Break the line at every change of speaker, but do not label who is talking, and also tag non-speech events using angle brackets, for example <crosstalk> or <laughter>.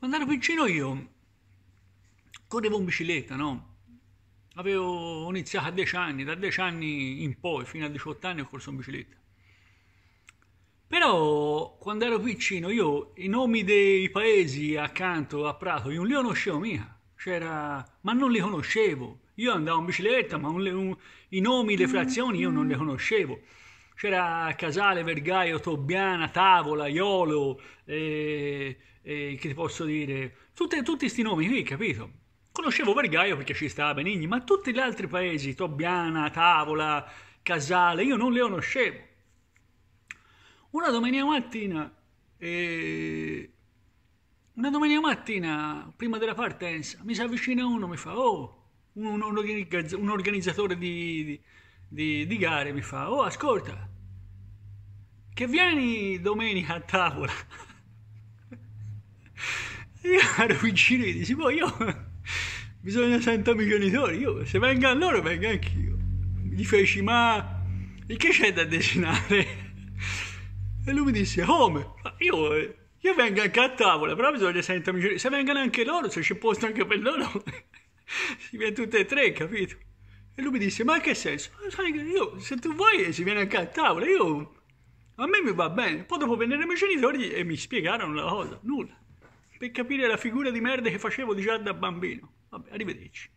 Quando ero piccino io correvo in bicicletta, no? Avevo iniziato a 10 anni, da 10 anni in poi, fino a 18 anni ho corso in bicicletta. Però quando ero piccino io i nomi dei paesi accanto a Prato io non li conoscevo mica, c'era... ma non li conoscevo. Io andavo in bicicletta, ma un, un, i nomi, le frazioni io non li conoscevo. C'era Casale, Vergaio, Tobbiana, Tavola, Iolo, eh, che ti posso dire? Tutte, tutti questi nomi qui, capito? Conoscevo Vergaio perché ci stava Benigni, ma tutti gli altri paesi, Tobbiana, Tavola, Casale, io non li conoscevo. Una domenica mattina, eh, una domenica mattina, prima della partenza, mi si avvicina uno e mi fa, oh, un, un organizzatore di, di, di, di gare mi fa, oh, ascolta, che vieni domenica a tavola. Io ero vicino e dissi, boh, io <laughs> bisogna sentarmi i genitori, io se vengo a loro vengo anch'io. Gli feci, ma e che c'è da desinare? <laughs> E lui mi disse, come? Io, io vengo anche a tavola, però bisogna sentarmi i genitori. Se vengano anche loro, se c'è posto anche per loro, <laughs> si viene tutte e tre, capito? E lui mi disse, ma che senso? Sai, io, se tu vuoi si viene anche a tavola, io... A me mi va bene, poi dopo vennero i miei genitori e mi spiegarono la cosa, nulla per capire la figura di merda che facevo già da bambino. Vabbè, arrivederci.